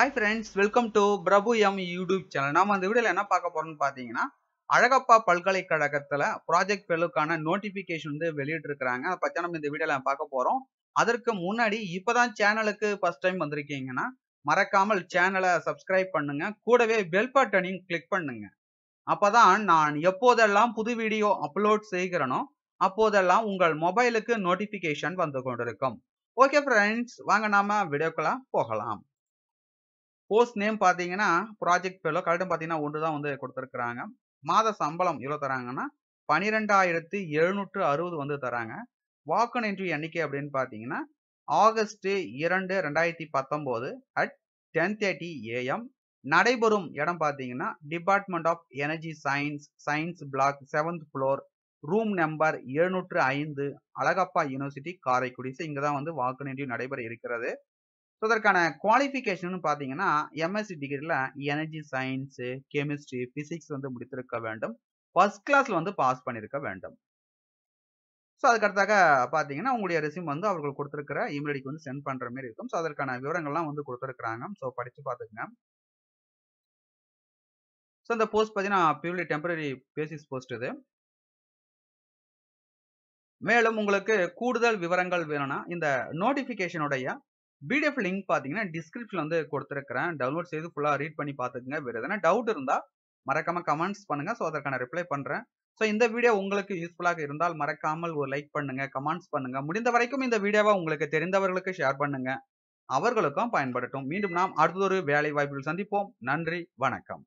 hi friends welcome to Prabhu M YouTube channel நாம் அந்த வீடியோவில் என்ன பார்க்க போகிறோம்னு பார்த்தீங்கன்னா அழகப்பா பல்கலைக்கழகத்தில் ப்ராஜெக்ட் பெலுக்கான நோட்டிஃபிகேஷன் வந்து வெளியிட்டிருக்கிறாங்க அதை பற்றி நம்ம இந்த வீடியோவில் பார்க்க போகிறோம் அதற்கு முன்னாடி இப்போ தான் சேனலுக்கு ஃபஸ்ட் டைம் வந்திருக்கீங்கன்னா மறக்காமல் சேனலை சப்ஸ்கிரைப் பண்ணுங்க கூடவே பெல் பட்டனையும் கிளிக் பண்ணுங்க அப்போ தான் நான் எப்போதெல்லாம் புது வீடியோ அப்லோட் செய்கிறனோ அப்போதெல்லாம் உங்கள் மொபைலுக்கு நோட்டிஃபிகேஷன் வந்து கொண்டிருக்கும் ஓகே ஃப்ரெண்ட்ஸ் வாங்க நாம வீடியோக்கெல்லாம் போகலாம் போஸ்ட் நேம் பார்த்தீங்கன்னா ப்ராஜெக்ட் ஃபெலோ கரெக்டாக பார்த்தீங்கன்னா ஒன்று தான் வந்து கொடுத்துருக்குறாங்க மாத சம்பளம் எவ்வளோ தராங்கன்னா பன்னிரெண்டாயிரத்தி எழுநூற்று அறுபது வந்து தராங்க வாக்கன் என்ட்ரி எண்ணிக்கை அப்படின்னு பார்த்தீங்கன்னா ஆகஸ்ட் இரண்டு ரெண்டாயிரத்தி பத்தொம்போது அட் டென் தேர்ட்டி ஏஎம் நடைபெறும் இடம் பார்த்தீங்கன்னா department of energy science science block seventh floor room number எழுநூற்று ஐந்து அழகப்பா யூனிவர்சிட்டி காரைக்குடி ஸோ இங்கே தான் வந்து வாக்குநின்றி நடைபெற இருக்கிறது ஸோ அதற்கான குவாலிஃபிகேஷன் பார்த்தீங்கன்னா எம்எஸ்சி டிகிரியில் எனர்ஜி சயின்ஸு கெமிஸ்ட்ரி ஃபிசிக்ஸ் வந்து முடித்திருக்க வேண்டும் ஃபர்ஸ்ட் கிளாஸில் வந்து பாஸ் பண்ணியிருக்க வேண்டும் ஸோ அதுக்கடுத்தாக பார்த்தீங்கன்னா உங்களுடைய ரெசியூம் வந்து அவர்கள் கொடுத்துருக்கிற இமெயிலுக்கு வந்து சென்ட் பண்ணுற மாதிரி இருக்கும் ஸோ அதற்கான விவரங்கள்லாம் வந்து கொடுத்துருக்குறாங்க ஸோ படித்து பார்த்துக்கங்க ஸோ இந்த போஸ்ட் பார்த்தீங்கன்னா பியூர்லி டெம்பரரி பேசிஸ் போஸ்ட் இது மேலும் உங்களுக்கு கூடுதல் விவரங்கள் வேணும்னா இந்த நோட்டிஃபிகேஷனுடைய பிடிஎஃப் லிங்க் பார்த்தீங்கன்னா டிஸ்கிரிப்ஷனில் வந்து கொடுத்துருக்கிறேன் டவுன்லோட் செய்து ஃபுல்லாக ரீட் பண்ணி பார்த்துக்குங்க வேறு எதனா டவுட் இருந்தால் மறக்காமல் கமெண்ட்ஸ் பண்ணுங்கள் ஸோ அதற்கான ரிப்ளை பண்ணுறேன் ஸோ இந்த வீடியோ உங்களுக்கு யூஸ்ஃபுல்லாக இருந்தால் மறக்காமல் ஒரு லைக் பண்ணுங்கள் கமெண்ட்ஸ் பண்ணுங்கள் முடிந்த வரைக்கும் இந்த வீடியோவை உங்களுக்கு தெரிந்தவர்களுக்கு ஷேர் பண்ணுங்கள் அவர்களுக்கும் பயன்படுத்தும் மீண்டும் நாம் அடுத்ததொரு வேலை வாய்ப்பில் சந்திப்போம் நன்றி வணக்கம்